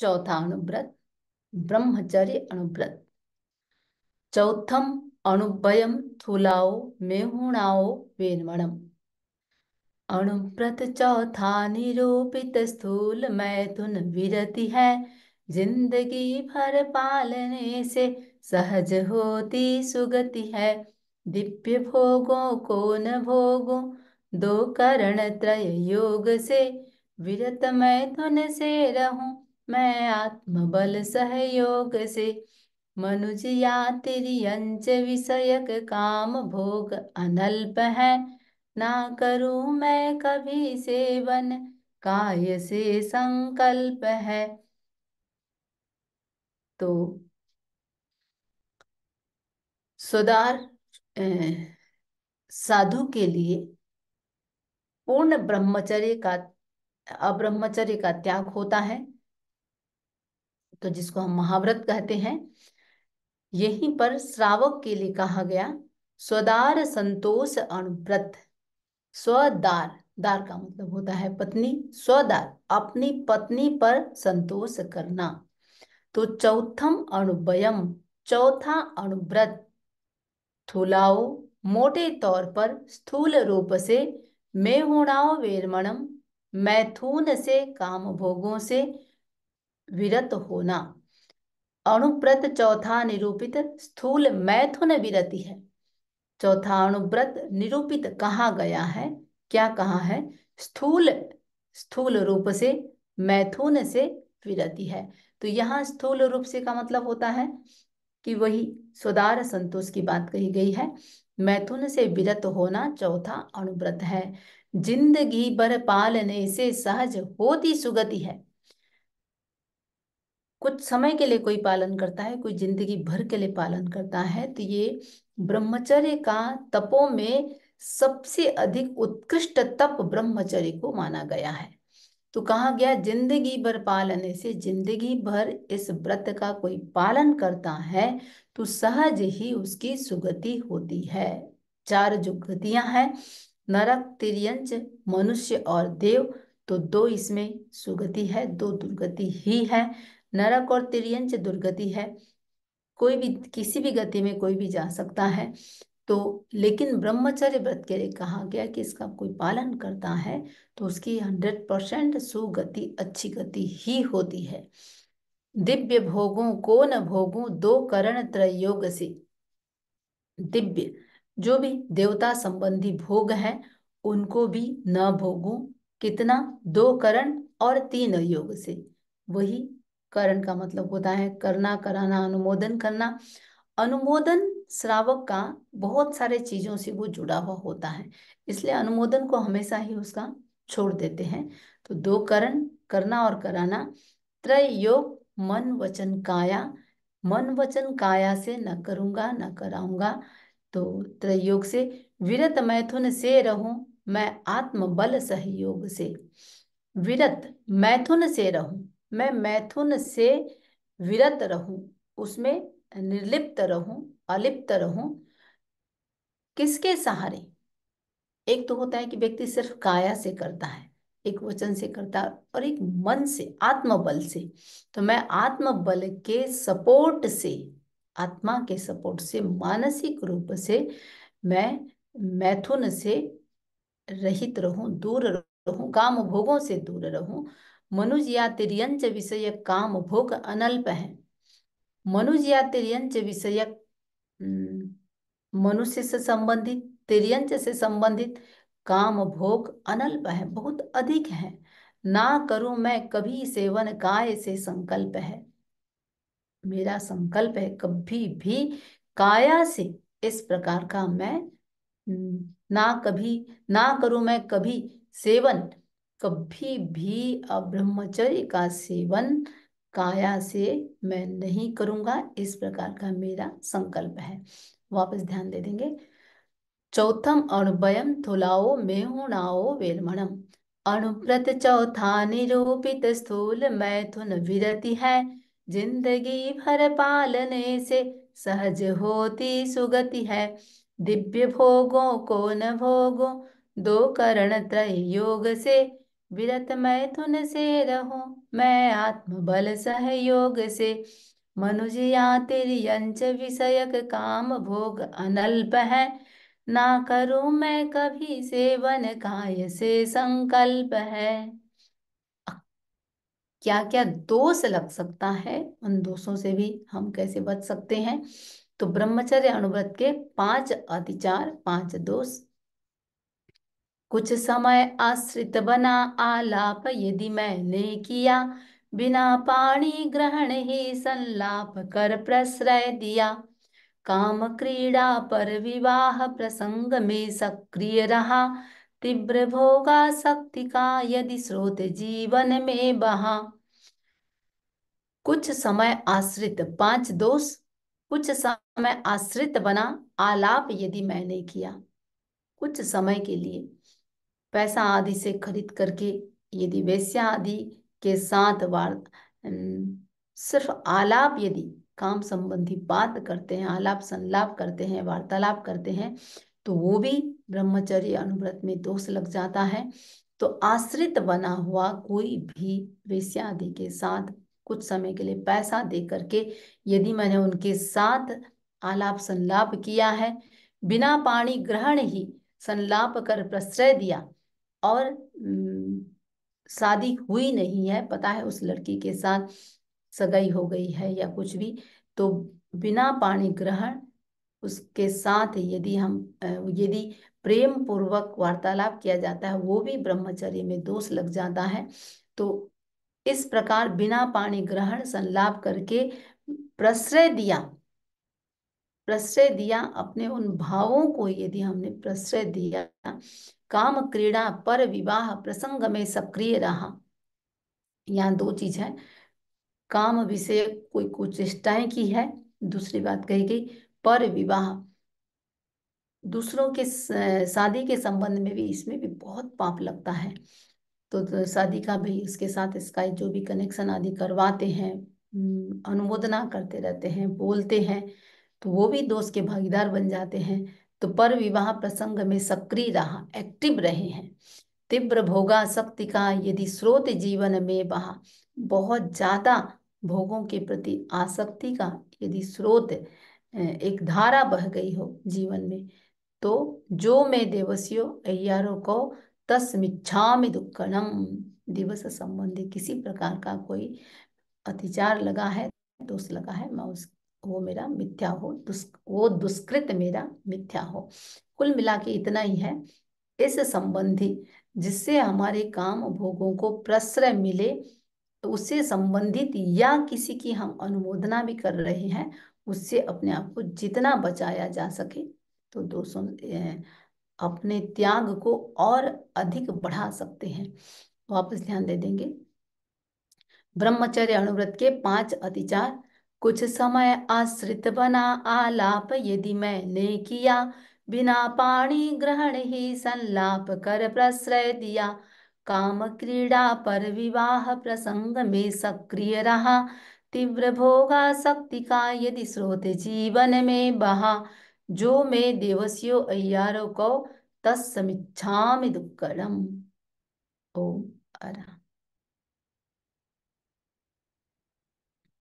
चौथा अणुव्रत ब्रह्मचर्य अणुव्रत चौथम अणुभयम थूलाओ मेहुणाओ वेन्मणम अणुव्रत चौथा निरूपित स्थूल मैथुन विरति है जिंदगी भर पालने से सहज होती सुगति है दिव्य भोगों को न भोगो दो करण त्रय योग से विरत मैथुन से रहूं मैं आत्मबल सहयोग से मनुज तेरी अंच विषयक काम भोग अनल्प है ना करूं मैं कभी सेवन काय से संकल्प है तो सुधार साधु के लिए पूर्ण ब्रह्मचर्य का अब्रह्मचर्य का त्याग होता है तो जिसको हम महाव्रत कहते हैं यहीं पर श्रावक के लिए कहा गया स्वदार संतोष अणुव्रत स्वदार दार का मतलब होता है पत्नी स्वदार अपनी पत्नी पर संतोष करना तो चौथम अणुवयम चौथा अणुव्रत थूलाओ मोटे तौर पर स्थूल रूप से मैं होनाओ वेरमणम मैथुन से काम भोगों से विरत होना अणुप्रत चौथा निरूपित स्थूल मैथुन विरति है चौथा अणुव्रत निरूपित कहा गया है क्या कहा है स्थूल स्थूल रूप से मैथुन से विरति है तो यहाँ स्थूल रूप से का मतलब होता है कि वही सुदार संतोष की बात कही गई है मैथुन से विरत होना चौथा अणुव्रत है जिंदगी भर पालने से सहज होती सुगति है कुछ समय के लिए कोई पालन करता है कोई जिंदगी भर के लिए पालन करता है तो ये ब्रह्मचर्य का तपों में सबसे अधिक उत्कृष्ट तप ब्रह्मचर्य को माना गया है तो कहा गया जिंदगी भर पालन से जिंदगी भर इस व्रत का कोई पालन करता है तो सहज ही उसकी सुगति होती है चार जो गतियां हैं नरक तिरंज मनुष्य और देव तो दो इसमें सुगति है दो दुर्गति ही है नरक और तिरयंच दुर्गति है कोई भी किसी भी गति में कोई भी जा सकता है तो लेकिन ब्रह्मचर्य व्रत के लिए कहा गया कि इसका कोई पालन करता है तो उसकी हंड्रेड परसेंट सुगति अच्छी गति ही होती है दिव्य भोगों को न भोगों दो करण त्रयोग से दिव्य जो भी देवता संबंधी भोग है उनको भी न भोगों कितना दो करण और तीन योग से वही करण का मतलब होता है करना कराना अनुमोदन करना अनुमोदन श्रावक का बहुत सारे चीजों से वो जुड़ा हुआ होता है इसलिए अनुमोदन को हमेशा ही उसका छोड़ देते हैं तो दो करण करना और कराना त्रय योग मन वचन काया मन वचन काया से न करूंगा न कराऊंगा तो त्रय योग से विरत मैथुन से रहूं मैं आत्म बल सहयोग से विरत मैथुन से रहूं मैं मैथुन से विरत रहूं उसमें निर्लिप्त रहूं अलिप्त रहूं किसके सहारे एक तो होता है कि व्यक्ति सिर्फ काया से करता है एक वचन से करता है और एक मन से आत्मबल से तो मैं आत्मबल के सपोर्ट से आत्मा के सपोर्ट से मानसिक रूप से मैं मैथुन से रहित रहूं दूर रहूं काम भोगों से दूर रहूं मनुज या तिरंच विषय काम भोग अनल्प है मनुज या तिरंच विषय हम्म, मनुष्य से संबंधित तिरंच से संबंधित काम भोग अनल्प है बहुत अधिक है ना करूं मैं कभी सेवन काय से संकल्प है मेरा संकल्प है कभी भी काया से इस प्रकार का मैं हम्म, ना कभी ना करूं मैं कभी सेवन कभी भी अब्रह्मचर्य का सेवन काया से मैं नहीं करूंगा इस प्रकार का मेरा संकल्प है वापस ध्यान दे देंगे चौथम अणुवयम थुलाओ मेहुणाओ वेलमणम अणुप्रत चौथा निरूपित स्थूल मैथुन विरति है जिंदगी भर पालने से सहज होती सुगति है दिव्य भोगों को न भोगो दो करण त्रय योग से विरत मैथुन से रहो मैं आत्म बल सहयोग से तेरी अंच विषयक काम भोग अनल्प है ना करू मैं कभी सेवन काय से संकल्प है क्या क्या दोष लग सकता है उन दोषों से भी हम कैसे बच सकते हैं तो ब्रह्मचर्य अनुव्रत के पांच अतिचार पांच दोष कुछ समय आश्रित बना आलाप यदि मैंने किया बिना पाणी ग्रहण ही संलाप कर प्रश्रय दिया काम क्रीड़ा पर विवाह प्रसंग में सक्रिय रहा तीव्र भोगा शक्ति का यदि स्रोत जीवन में बहा कुछ समय आश्रित पांच दोष कुछ समय आश्रित बना आलाप यदि मैंने किया कुछ समय के लिए पैसा आदि से खरीद करके यदि वैश्या आदि के साथ वार सिर्फ आलाप यदि काम संबंधी बात करते हैं आलाप संलाप करते हैं वार्तालाप करते हैं तो वो भी ब्रह्मचर्य अनुव्रत में दोष लग जाता है तो आश्रित बना हुआ कोई भी वैश्या आदि के साथ कुछ समय के लिए पैसा दे करके यदि मैंने उनके साथ आलाप संलाप किया है बिना पाणी ग्रहण ही संलाप कर प्रश्रय दिया और शादी हुई नहीं है पता है उस लड़की के साथ सगाई हो गई है या कुछ भी तो बिना पाणी ग्रहण उसके साथ यदि हम यदि प्रेम पूर्वक वार्तालाप किया जाता है वो भी ब्रह्मचर्य में दोष लग जाता है तो इस प्रकार बिना पाणी ग्रहण संलाप करके प्रश्रय दिया प्रश्रय दिया अपने उन भावों को यदि हमने प्रश्रय दिया काम क्रीड़ा पर विवाह प्रसंग में सक्रिय रहा यहाँ दो चीज है काम विषय कोई चेष्टाएं की है दूसरी बात कही गई पर विवाह दूसरों के शादी के संबंध में भी इसमें भी बहुत पाप लगता है तो, तो शादी का भी उसके साथ इसका जो भी कनेक्शन आदि करवाते हैं हम्म, अनुमोदना करते रहते हैं बोलते हैं तो वो भी दोष के भागीदार बन जाते हैं तो पर विवाह प्रसंग में सक्रिय रहा एक्टिव रहे हैं तीव्र भोगा शक्ति का यदि स्रोत जीवन में वहा बहुत ज्यादा भोगों के प्रति आसक्ति का यदि स्रोत एक धारा बह गई हो जीवन में तो जो मैं देवसियो अयारो को तस्मिच्छामि दुक्कणम दिवस संबंधी किसी प्रकार का कोई अतिचार लगा है दोष लगा है मैं उस वो मेरा मिथ्या हो दुष वो दुष्कृत मेरा मिथ्या हो कुल मिला के इतना ही है इस संबंधी जिससे हमारे काम भोगों को प्रश्रय मिले तो उससे संबंधित या किसी की हम अनुमोदना भी कर रहे हैं उससे अपने आप को जितना बचाया जा सके तो दोस्तों अपने त्याग को और अधिक बढ़ा सकते हैं वापस ध्यान दे देंगे ब्रह्मचर्य अनुव्रत के पांच अतिचार कुछ समय आश्रित बना आलाप यदि मैंने किया बिना पाणी ग्रहण ही संलाप कर प्रश्रय दिया काम क्रीड़ा पर विवाह प्रसंग में सक्रिय रहा तीव्र भोगा शक्ति का यदि स्रोत जीवन में बहा जो मैं देवस्यो अयारो को तत्समीक्षा दुक्कड़म ओम आराम